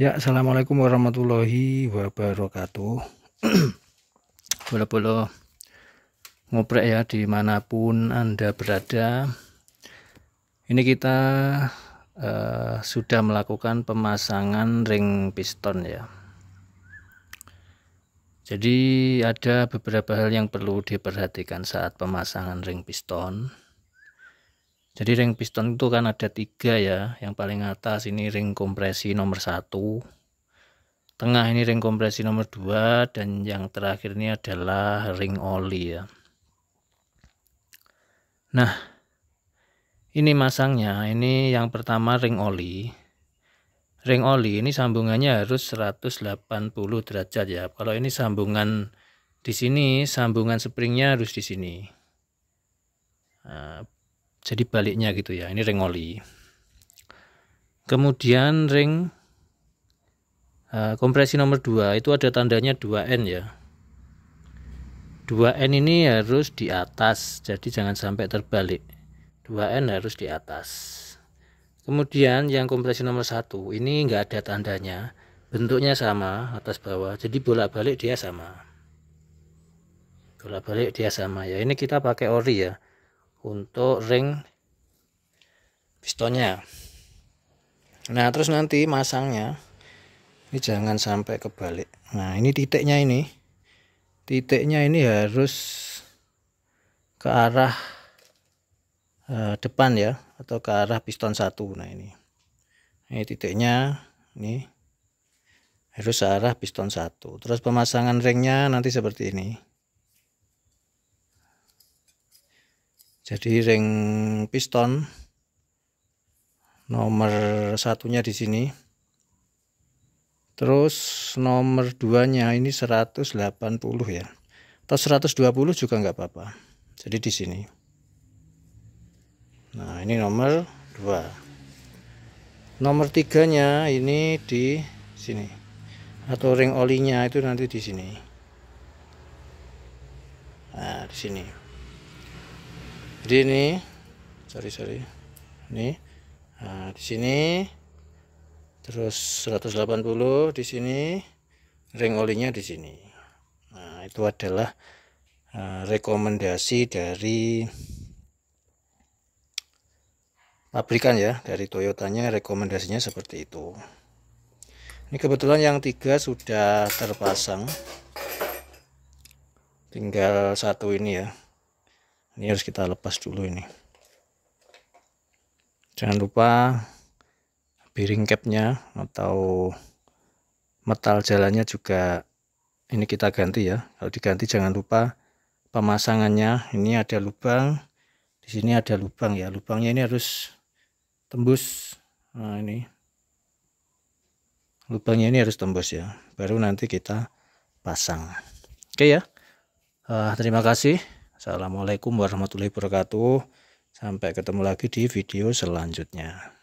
Ya, assalamualaikum warahmatullahi wabarakatuh. Boleh-boleh ngoprek ya dimanapun anda berada. Ini kita uh, sudah melakukan pemasangan ring piston ya. Jadi ada beberapa hal yang perlu diperhatikan saat pemasangan ring piston. Jadi ring piston itu kan ada tiga ya. Yang paling atas ini ring kompresi nomor satu, tengah ini ring kompresi nomor dua, dan yang terakhir ini adalah ring oli ya. Nah, ini masangnya, ini yang pertama ring oli. Ring oli ini sambungannya harus 180 derajat ya. Kalau ini sambungan di sini, sambungan springnya harus di sini. Nah, jadi baliknya gitu ya ini ring oli kemudian ring uh, kompresi nomor 2 itu ada tandanya 2N ya 2N ini harus di atas jadi jangan sampai terbalik 2N harus di atas kemudian yang kompresi nomor 1 ini enggak ada tandanya bentuknya sama atas bawah jadi bolak-balik dia sama bolak-balik dia sama ya ini kita pakai ori ya untuk ring pistonnya nah terus nanti masangnya ini jangan sampai kebalik nah ini titiknya ini titiknya ini harus ke arah uh, depan ya atau ke arah piston satu nah ini ini titiknya ini harus arah piston satu terus pemasangan ringnya nanti seperti ini jadi ring piston nomor satunya di sini terus nomor duanya ini 180 ya atau 120 juga nggak apa-apa jadi di sini nah ini nomor 2 nomor tiganya ini di sini atau ring olinya itu nanti di sini nah di sini jadi ini sorry sorry ini nah, di sini terus 180 di sini ring olinya di sini nah itu adalah uh, rekomendasi dari pabrikan ya dari Toyotanya rekomendasinya seperti itu ini kebetulan yang tiga sudah terpasang tinggal satu ini ya ini harus kita lepas dulu ini jangan lupa bearing capnya atau metal jalannya juga ini kita ganti ya kalau diganti jangan lupa pemasangannya ini ada lubang di sini ada lubang ya lubangnya ini harus tembus nah ini lubangnya ini harus tembus ya baru nanti kita pasang oke ya uh, terima kasih Assalamualaikum warahmatullahi wabarakatuh. Sampai ketemu lagi di video selanjutnya.